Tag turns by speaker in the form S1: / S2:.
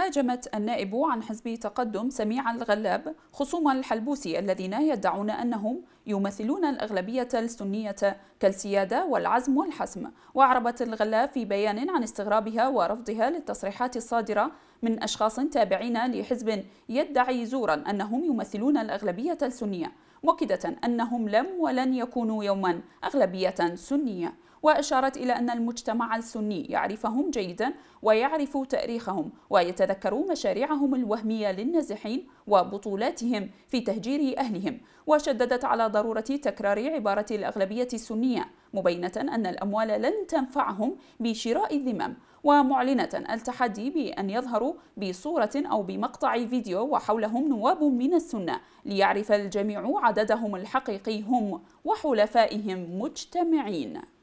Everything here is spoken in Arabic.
S1: هاجمت النائب عن حزب تقدم سميع الغلاب خصوم الحلبوسي الذين يدعون أنهم يمثلون الأغلبية السنية كالسيادة والعزم والحسم وأعربت الغلاب في بيان عن استغرابها ورفضها للتصريحات الصادرة من أشخاص تابعين لحزب يدعي زورا أنهم يمثلون الأغلبية السنية مؤكدة أنهم لم ولن يكونوا يوما أغلبية سنية وأشارت إلى أن المجتمع السني يعرفهم جيدا ويعرف تاريخهم ويتذكر مشاريعهم الوهمية للنازحين وبطولاتهم في تهجير أهلهم وشددت على ضرورة تكرار عبارة الأغلبية السنية مبينة أن الأموال لن تنفعهم بشراء الذمم ومعلنة التحدي بأن يظهروا بصورة أو بمقطع فيديو وحولهم نواب من السنة ليعرف الجميع عددهم الحقيقي هم وحلفائهم مجتمعين